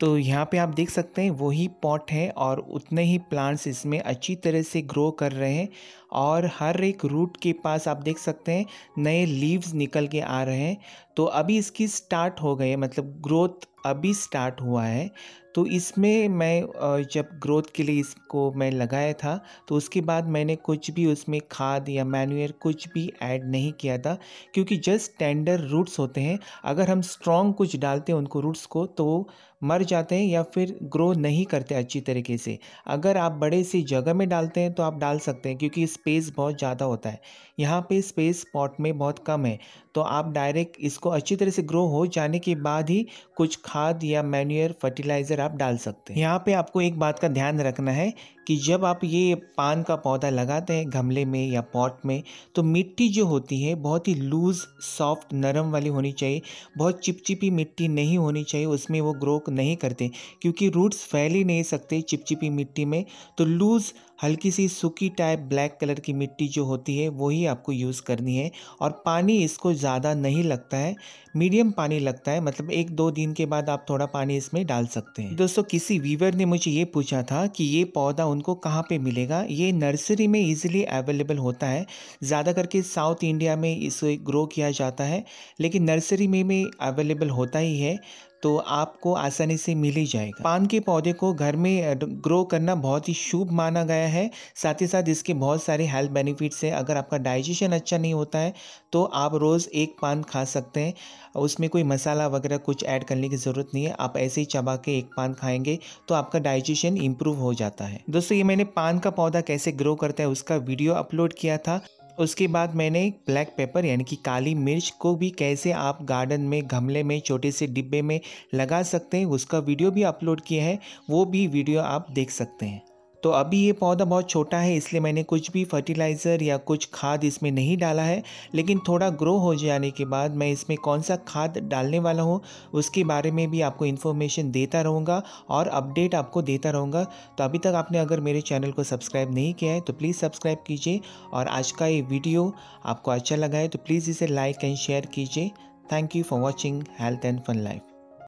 तो यहाँ पे आप देख सकते हैं वही पॉट है और उतने ही प्लांट्स इसमें अच्छी तरह से ग्रो कर रहे हैं और हर एक रूट के पास आप देख सकते हैं नए लीव्स निकल के आ रहे हैं तो अभी इसकी स्टार्ट हो गए मतलब ग्रोथ अभी स्टार्ट हुआ है तो इसमें मैं जब ग्रोथ के लिए इसको मैं लगाया था तो उसके बाद मैंने कुछ भी उसमें खाद या मैनुअर कुछ भी ऐड नहीं किया था क्योंकि जस्ट टेंडर रूट्स होते हैं अगर हम स्ट्रॉन्ग कुछ डालते हैं उनको रूट्स को तो मर जाते हैं या फिर ग्रो नहीं करते अच्छी तरीके से अगर आप बड़े से जगह में डालते हैं तो आप डाल सकते हैं क्योंकि स्पेस बहुत ज़्यादा होता है यहाँ पे स्पेस पॉट में बहुत कम है तो आप डायरेक्ट इसको अच्छी तरह से ग्रो हो जाने के बाद ही कुछ खाद या मैन्यूर फर्टिलाइज़र आप डाल सकते हैं यहाँ पे आपको एक बात का ध्यान रखना है कि जब आप ये पान का पौधा लगाते हैं गमले में या पॉट में तो मिट्टी जो होती है बहुत ही लूज़ सॉफ्ट नरम वाली होनी चाहिए बहुत चिपचिपी मिट्टी नहीं होनी चाहिए उसमें वो ग्रो नहीं करते क्योंकि रूट्स फैल ही नहीं सकते चिपचिपी मिट्टी में तो लूज़ हल्की सी सूखी टाइप ब्लैक कलर की मिट्टी जो होती है वही आपको यूज़ करनी है और पानी इसको ज़्यादा नहीं लगता है मीडियम पानी लगता है मतलब एक दो दिन के बाद आप थोड़ा पानी इसमें डाल सकते हैं दोस्तों किसी वीवर ने मुझे ये पूछा था कि ये पौधा उनको कहाँ पे मिलेगा ये नर्सरी में इजीली अवेलेबल होता है ज़्यादा करके साउथ इंडिया में इसे ग्रो किया जाता है लेकिन नर्सरी में भी अवेलेबल होता ही है तो आपको आसानी से मिल ही जाएगा पान के पौधे को घर में ग्रो करना बहुत ही शुभ माना गया है साथ ही साथ इसके बहुत सारे हेल्थ बेनिफिट्स हैं अगर आपका डाइजेशन अच्छा नहीं होता है तो आप रोज़ एक पान खा सकते हैं उसमें कोई मसाला वगैरह कुछ ऐड करने की ज़रूरत नहीं है आप ऐसे ही चबा के एक पान खाएंगे तो आपका डाइजेशन इम्प्रूव हो जाता है दोस्तों ये मैंने पान का पौधा कैसे ग्रो करता है उसका वीडियो अपलोड किया था उसके बाद मैंने ब्लैक पेपर यानी कि काली मिर्च को भी कैसे आप गार्डन में गमले में छोटे से डिब्बे में लगा सकते हैं उसका वीडियो भी अपलोड किया है वो भी वीडियो आप देख सकते हैं तो अभी ये पौधा बहुत छोटा है इसलिए मैंने कुछ भी फर्टिलाइज़र या कुछ खाद इसमें नहीं डाला है लेकिन थोड़ा ग्रो हो जाने के बाद मैं इसमें कौन सा खाद डालने वाला हूँ उसके बारे में भी आपको इन्फॉर्मेशन देता रहूँगा और अपडेट आपको देता रहूँगा तो अभी तक आपने अगर मेरे चैनल को सब्सक्राइब नहीं किया है तो प्लीज़ सब्सक्राइब कीजिए और आज का ये वीडियो आपको अच्छा लगा है तो प्लीज़ इसे लाइक एंड शेयर कीजिए thank you for watching health and fun life